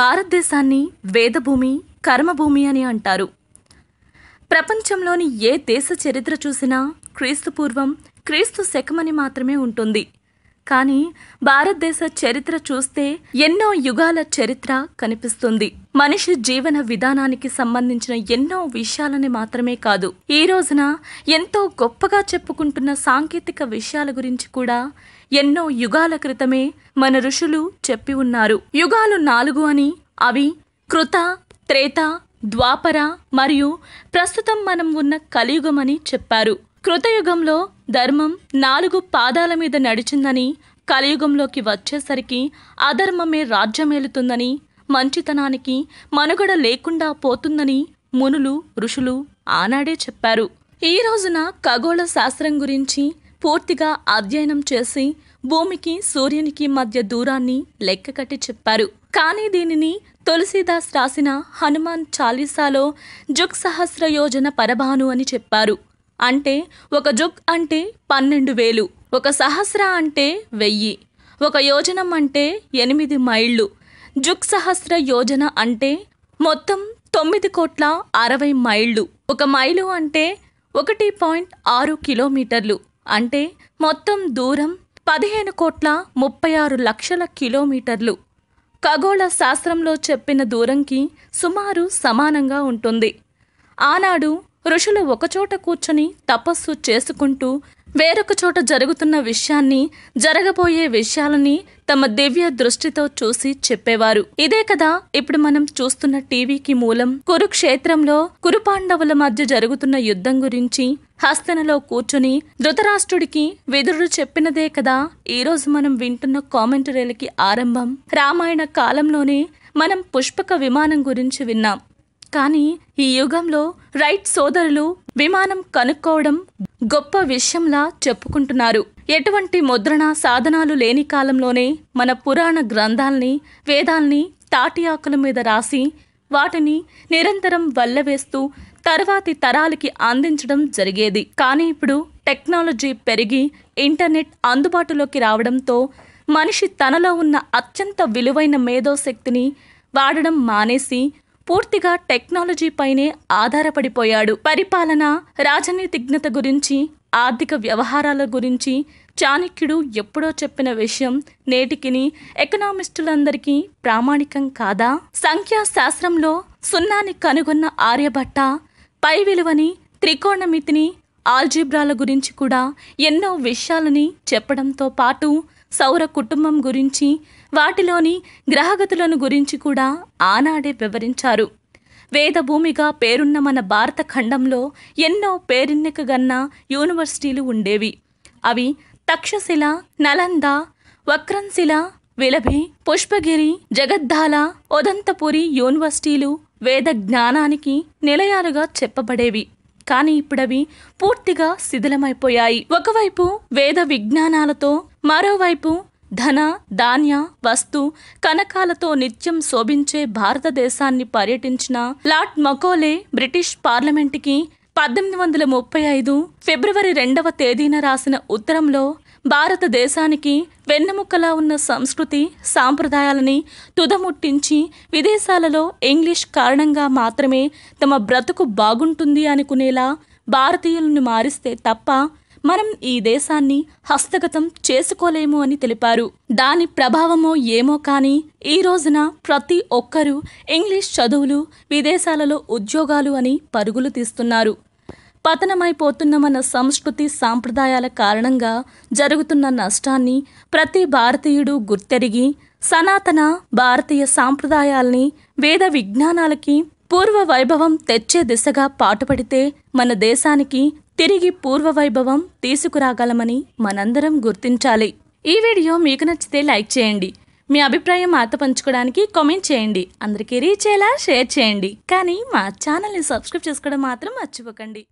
భారతదేశాన్ని వేదభూమి కర్మభూమి అని అంటారు ప్రపంచంలోని ఏ దేశ చరిత్ర చూసినా క్రీస్తు పూర్వం క్రీస్తు శకమని మాత్రమే ఉంటుంది కానీ భారతదేశ చరిత్ర చూస్తే ఎన్నో యుగాల చరిత్ర కనిపిస్తుంది మనిషి జీవన విధానానికి సంబంధించిన ఎన్నో విషయాలని మాత్రమే కాదు ఈ రోజున ఎంతో గొప్పగా చెప్పుకుంటున్న సాంకేతిక విషయాల గురించి కూడా ఎన్నో యుగాల క్రితమే మన ఋషులు చెప్పి ఉన్నారు యుగాలు నాలుగు అని అవి కృత త్రేత ద్వాపర మరియు ప్రస్తుతం మనం ఉన్న కలియుగం అని చెప్పారు కృతయుగంలో ధర్మం నాలుగు పాదాల మీద నడిచిందని కలియుగంలోకి వచ్చేసరికి అధర్మమే రాజ్యమేలుతుందని మంచితనానికి మనుగడ లేకుండా పోతుందని మునులు ఋషులు ఆనాడే చెప్పారు ఈ రోజున ఖగోళ శాస్త్రం గురించి పూర్తిగా అధ్యయనం చేసి భూమికి సూర్యునికి మధ్య దూరాన్ని లెక్కకట్టి చెప్పారు కానీ దీనిని తులసీదాస్ రాసిన హనుమాన్ చాలీసాలో జుగ్ సహస్ర యోజన పరభాను అని చెప్పారు అంటే ఒక జుగ్ అంటే పన్నెండు వేలు ఒక సహస్ర అంటే వెయ్యి ఒక యోజనం అంటే ఎనిమిది మైళ్ళు జుగ్ సహస్ర యోజన అంటే మొత్తం తొమ్మిది కోట్ల అరవై మైళ్ళు ఒక మైలు అంటే ఒకటి పాయింట్ ఆరు కిలోమీటర్లు అంటే మొత్తం దూరం పదిహేను కోట్ల ముప్పై ఆరు లక్షల కిలోమీటర్లు ఖగోళ శాస్త్రంలో చెప్పిన దూరంకి సుమారు సమానంగా ఉంటుంది ఆనాడు ఋషులు ఒకచోట కూర్చొని తపస్సు చేసుకుంటూ వేరొక చోట జరుగుతున్న విషయాన్ని జరగబోయే విషయాలని తమ దివ్య దృష్టితో చూసి చెప్పేవారు ఇదే కదా ఇప్పుడు మనం చూస్తున్న టీవీకి మూలం కురుక్షేత్రంలో కురుపాండవుల మధ్య జరుగుతున్న యుద్ధం గురించి హస్తనలో కూర్చుని ధృతరాష్ట్రుడికి విదురుడు చెప్పినదే కదా ఈరోజు మనం వింటున్న కామెంటరీలకి ఆరంభం రామాయణ కాలంలోనే మనం పుష్పక విమానం గురించి విన్నాం కానీ ఈ యుగంలో రైట్ సోదరులు విమానం కనుక్కోవడం గొప్ప విషయంలా చెప్పుకుంటున్నారు ఎటువంటి ముద్రణ సాధనాలు లేని కాలంలోనే మన పురాణ గ్రంథాల్ని వేదాల్ని తాటి ఆకుల మీద రాసి వాటిని నిరంతరం వల్లవేస్తూ తర్వాతి తరాలకి అందించడం జరిగేది కానీ ఇప్పుడు టెక్నాలజీ పెరిగి ఇంటర్నెట్ అందుబాటులోకి రావడంతో మనిషి తనలో ఉన్న అత్యంత విలువైన మేధోశక్తిని వాడడం మానేసి పూర్తిగా టెక్నాలజీపైనే ఆధారపడిపోయాడు పరిపాలన రాజనీతిజ్ఞత గురించి ఆర్థిక వ్యవహారాల గురించి చాణక్యుడు ఎప్పుడో చెప్పిన విషయం నేటికిని ఎకనామిస్టులందరికీ ప్రామాణికం కాదా సంఖ్యాశాస్త్రంలో సున్నాని కనుగొన్న ఆర్యభట్ట పై విలువని త్రికోణమితిని ఆల్జీబ్రాల గురించి కూడా ఎన్నో విషయాలని చెప్పడంతో పాటు సౌర కుటుంబం గురించి వాటిలోని గ్రహగతులను గురించి కూడా ఆనాడే వివరించారు వేదభూమిగా పేరున్న మన భారత ఖండంలో ఎన్నో పేరెన్నికగన్న యూనివర్సిటీలు ఉండేవి అవి తక్షశిల నలంద వక్రంశిల విలభి పుష్పగిరి జగద్దాల ఉదంతపురి యూనివర్సిటీలు వేద జ్ఞానానికి నిలయాలుగా చెప్పబడేవి కానీ ఇప్పుడవి పూర్తిగా శిథిలమైపోయాయి ఒకవైపు వేద విజ్ఞానాలతో మరోవైపు ధన ధాన్య వస్తు కనకాలతో నిత్యం శోభించే భారతదేశాన్ని పర్యటించిన లార్డ్ మకోలే బ్రిటిష్ పార్లమెంటుకి పద్దెనిమిది వందల ముప్పై ఐదు ఫిబ్రవరి రెండవ తేదీన రాసిన ఉత్తరంలో భారతదేశానికి వెన్నెముక్కలా ఉన్న సంస్కృతి సాంప్రదాయాలని తుదముట్టించి విదేశాలలో ఇంగ్లీష్ కారణంగా మాత్రమే తమ బ్రతుకు బాగుంటుంది అనుకునేలా భారతీయులను మారిస్తే తప్ప మనం ఈ దేశాన్ని హస్తగతం చేసుకోలేము అని తెలిపారు దాని ప్రభావమో ఏమో కానీ ఈ రోజున ప్రతి ఒక్కరూ ఇంగ్లీష్ చదువులు విదేశాలలో ఉద్యోగాలు అని పరుగులు తీస్తున్నారు పతనమైపోతున్నమన్న సంస్కృతి సాంప్రదాయాల కారణంగా జరుగుతున్న నష్టాన్ని ప్రతి భారతీయుడు గుర్తెరిగి సనాతన భారతీయ సాంప్రదాయాల్ని వేద విజ్ఞానాలకి పూర్వ వైభవం తెచ్చే దిశగా పాటుపడితే మన దేశానికి తిరిగి పూర్వ వైభవం తీసుకురాగలమని మనందరం గుర్తించాలి ఈ వీడియో మీకు నచ్చితే లైక్ చేయండి మీ అభిప్రాయం మాతో పంచుకోవడానికి కామెంట్ చేయండి అందరికీ రీచ్ అయ్యేలా షేర్ చేయండి కానీ మా ఛానల్ని సబ్స్క్రైబ్ చేసుకోవడం మాత్రం మర్చిపోకండి